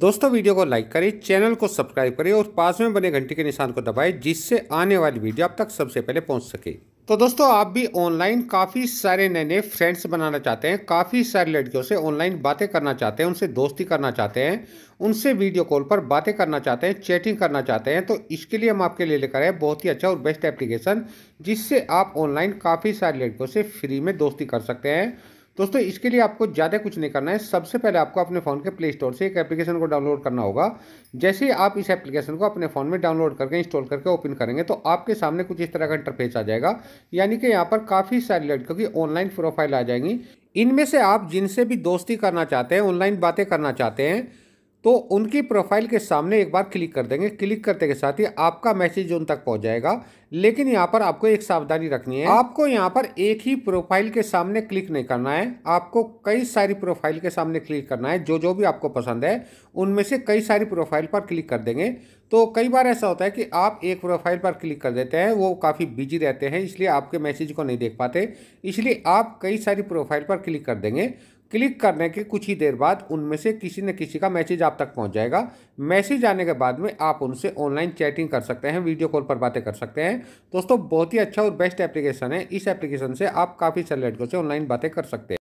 दोस्तों वीडियो को लाइक करें चैनल को सब्सक्राइब करें और पास में बने घंटी के निशान को दबाएं जिससे आने वाली वीडियो आप तक सबसे पहले पहुंच सके तो दोस्तों आप भी ऑनलाइन काफ़ी सारे नए नए फ्रेंड्स बनाना चाहते हैं काफ़ी सारी लड़कियों से ऑनलाइन बातें करना चाहते हैं उनसे दोस्ती करना चाहते हैं उनसे वीडियो कॉल पर बातें करना चाहते हैं चैटिंग करना चाहते हैं तो इसके लिए हम आपके लिए लेकर आए बहुत ही अच्छा और बेस्ट एप्लीकेशन जिससे आप ऑनलाइन काफ़ी सारी लड़कियों से फ्री में दोस्ती कर सकते हैं दोस्तों इसके लिए आपको ज़्यादा कुछ नहीं करना है सबसे पहले आपको अपने फ़ोन के प्ले स्टोर से एक एप्लीकेशन को डाउनलोड करना होगा जैसे ही आप इस एप्लीकेशन को अपने फ़ोन में डाउनलोड करके इंस्टॉल करके ओपन करेंगे तो आपके सामने कुछ इस तरह का इंटरफेस आ जाएगा यानी कि यहाँ पर काफ़ी सारी लड़कियों की ऑनलाइन प्रोफाइल आ जाएंगी इनमें से आप जिनसे भी दोस्ती करना चाहते हैं ऑनलाइन बातें करना चाहते हैं तो उनकी प्रोफाइल के सामने एक बार क्लिक कर देंगे क्लिक करते के साथ ही आपका मैसेज उन तक पहुंच जाएगा लेकिन यहाँ पर आपको एक सावधानी रखनी है आपको यहाँ पर एक ही प्रोफाइल के सामने क्लिक नहीं करना है आपको कई सारी प्रोफाइल के सामने क्लिक करना है जो जो भी आपको पसंद है उनमें से कई सारी प्रोफाइल पर क्लिक कर देंगे तो कई बार ऐसा होता है कि आप एक प्रोफाइल पर क्लिक कर देते हैं वो काफ़ी बिजी रहते हैं इसलिए आपके मैसेज को नहीं देख पाते इसलिए आप कई सारी प्रोफाइल पर क्लिक कर देंगे क्लिक करने के कुछ ही देर बाद उनमें से किसी न किसी का मैसेज आप तक पहुंच जाएगा मैसेज आने के बाद में आप उनसे ऑनलाइन चैटिंग कर सकते हैं वीडियो कॉल पर बातें कर सकते हैं दोस्तों बहुत ही अच्छा और बेस्ट एप्लीकेशन है इस एप्लीकेशन से आप काफ़ी सारे लड़कों से ऑनलाइन बातें कर सकते हैं